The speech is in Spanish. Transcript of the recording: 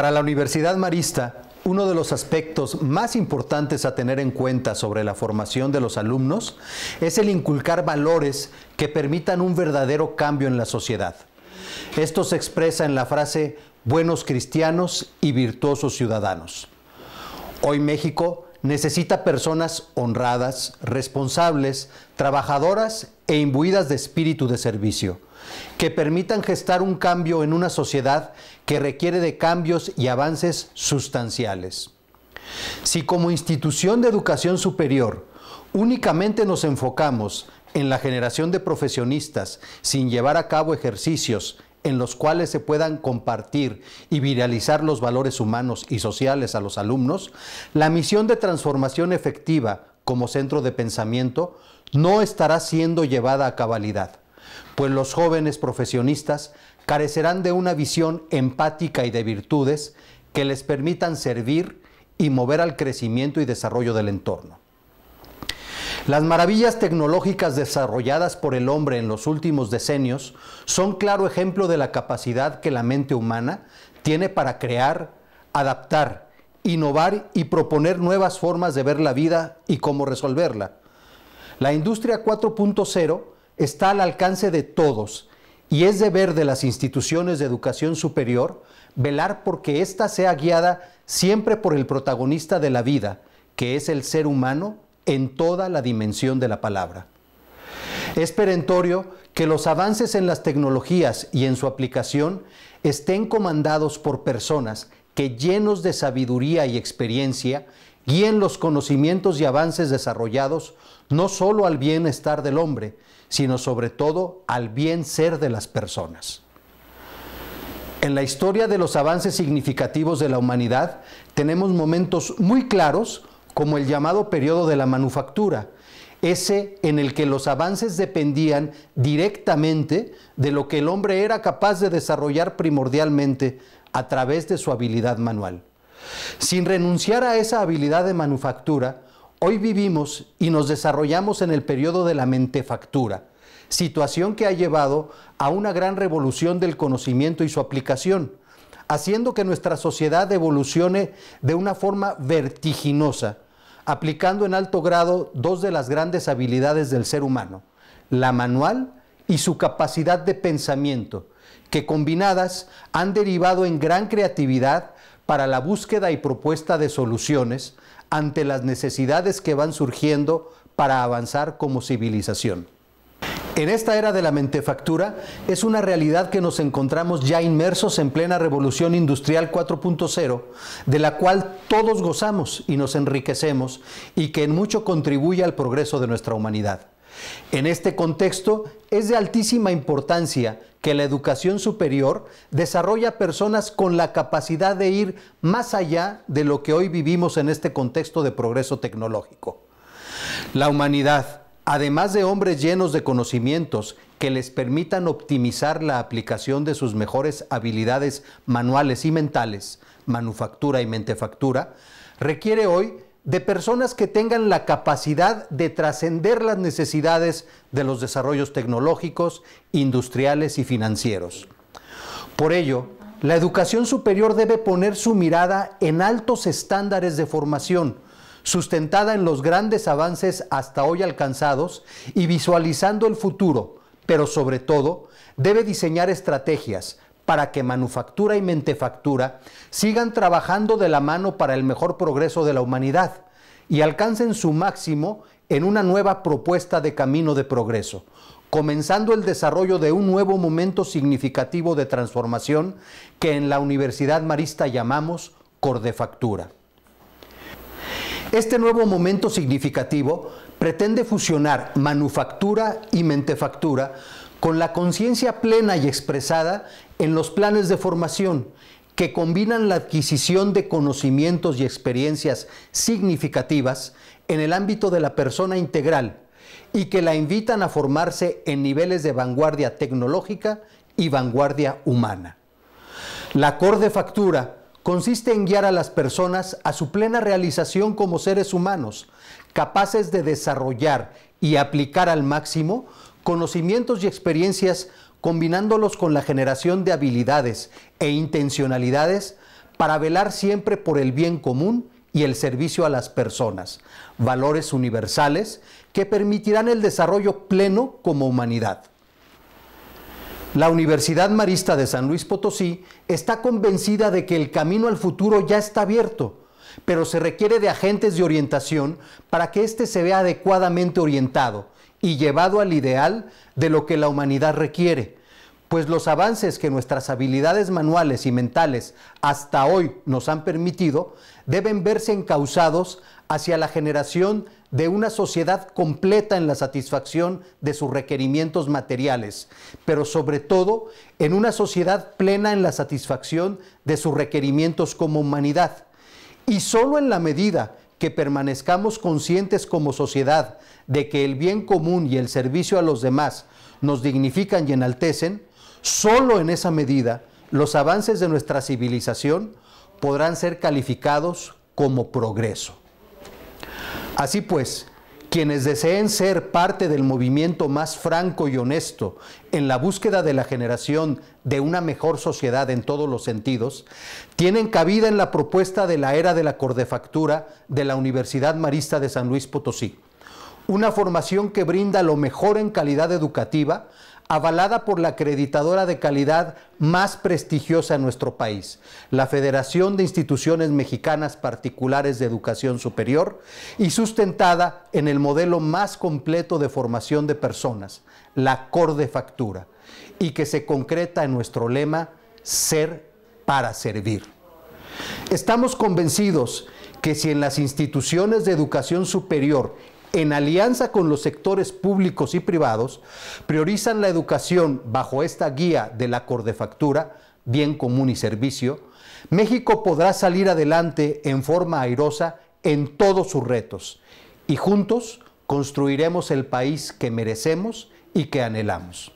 Para la Universidad Marista, uno de los aspectos más importantes a tener en cuenta sobre la formación de los alumnos es el inculcar valores que permitan un verdadero cambio en la sociedad. Esto se expresa en la frase buenos cristianos y virtuosos ciudadanos. Hoy México necesita personas honradas, responsables, trabajadoras e imbuidas de espíritu de servicio que permitan gestar un cambio en una sociedad que requiere de cambios y avances sustanciales. Si como institución de educación superior únicamente nos enfocamos en la generación de profesionistas sin llevar a cabo ejercicios en los cuales se puedan compartir y viralizar los valores humanos y sociales a los alumnos, la misión de transformación efectiva como centro de pensamiento no estará siendo llevada a cabalidad pues los jóvenes profesionistas carecerán de una visión empática y de virtudes que les permitan servir y mover al crecimiento y desarrollo del entorno. Las maravillas tecnológicas desarrolladas por el hombre en los últimos decenios son claro ejemplo de la capacidad que la mente humana tiene para crear, adaptar, innovar y proponer nuevas formas de ver la vida y cómo resolverla. La industria 4.0 está al alcance de todos y es deber de las instituciones de educación superior velar porque ésta sea guiada siempre por el protagonista de la vida, que es el ser humano en toda la dimensión de la palabra. Es perentorio que los avances en las tecnologías y en su aplicación estén comandados por personas que llenos de sabiduría y experiencia guíen los conocimientos y avances desarrollados no solo al bienestar del hombre, sino sobre todo al bien ser de las personas. En la historia de los avances significativos de la humanidad tenemos momentos muy claros como el llamado periodo de la manufactura, ese en el que los avances dependían directamente de lo que el hombre era capaz de desarrollar primordialmente a través de su habilidad manual. Sin renunciar a esa habilidad de manufactura, Hoy vivimos y nos desarrollamos en el periodo de la mentefactura, situación que ha llevado a una gran revolución del conocimiento y su aplicación, haciendo que nuestra sociedad evolucione de una forma vertiginosa, aplicando en alto grado dos de las grandes habilidades del ser humano, la manual y su capacidad de pensamiento, que combinadas han derivado en gran creatividad para la búsqueda y propuesta de soluciones, ante las necesidades que van surgiendo para avanzar como civilización. En esta era de la mentefactura es una realidad que nos encontramos ya inmersos en plena revolución industrial 4.0, de la cual todos gozamos y nos enriquecemos y que en mucho contribuye al progreso de nuestra humanidad. En este contexto, es de altísima importancia que la educación superior desarrolla personas con la capacidad de ir más allá de lo que hoy vivimos en este contexto de progreso tecnológico. La humanidad, además de hombres llenos de conocimientos que les permitan optimizar la aplicación de sus mejores habilidades manuales y mentales, manufactura y mentefactura, requiere hoy de personas que tengan la capacidad de trascender las necesidades de los desarrollos tecnológicos, industriales y financieros. Por ello, la educación superior debe poner su mirada en altos estándares de formación, sustentada en los grandes avances hasta hoy alcanzados y visualizando el futuro, pero sobre todo debe diseñar estrategias, para que manufactura y mentefactura sigan trabajando de la mano para el mejor progreso de la humanidad y alcancen su máximo en una nueva propuesta de camino de progreso, comenzando el desarrollo de un nuevo momento significativo de transformación que en la Universidad Marista llamamos Cordefactura. Este nuevo momento significativo pretende fusionar manufactura y mentefactura con la conciencia plena y expresada en los planes de formación que combinan la adquisición de conocimientos y experiencias significativas en el ámbito de la persona integral y que la invitan a formarse en niveles de vanguardia tecnológica y vanguardia humana. La de factura consiste en guiar a las personas a su plena realización como seres humanos, capaces de desarrollar y aplicar al máximo conocimientos y experiencias combinándolos con la generación de habilidades e intencionalidades para velar siempre por el bien común y el servicio a las personas, valores universales que permitirán el desarrollo pleno como humanidad. La Universidad Marista de San Luis Potosí está convencida de que el camino al futuro ya está abierto, pero se requiere de agentes de orientación para que éste se vea adecuadamente orientado y llevado al ideal de lo que la humanidad requiere, pues los avances que nuestras habilidades manuales y mentales hasta hoy nos han permitido deben verse encauzados hacia la generación de una sociedad completa en la satisfacción de sus requerimientos materiales, pero sobre todo en una sociedad plena en la satisfacción de sus requerimientos como humanidad. Y solo en la medida que permanezcamos conscientes como sociedad de que el bien común y el servicio a los demás nos dignifican y enaltecen, solo en esa medida los avances de nuestra civilización podrán ser calificados como progreso. Así pues, quienes deseen ser parte del movimiento más franco y honesto en la búsqueda de la generación de una mejor sociedad en todos los sentidos, tienen cabida en la propuesta de la era de la cordefactura de la Universidad Marista de San Luis Potosí. Una formación que brinda lo mejor en calidad educativa, avalada por la acreditadora de calidad más prestigiosa en nuestro país, la Federación de Instituciones Mexicanas Particulares de Educación Superior, y sustentada en el modelo más completo de formación de personas, la Cordefactura y que se concreta en nuestro lema ser para servir. Estamos convencidos que si en las instituciones de educación superior, en alianza con los sectores públicos y privados, priorizan la educación bajo esta guía de la cordefactura, bien común y servicio, México podrá salir adelante en forma airosa en todos sus retos y juntos construiremos el país que merecemos y que anhelamos.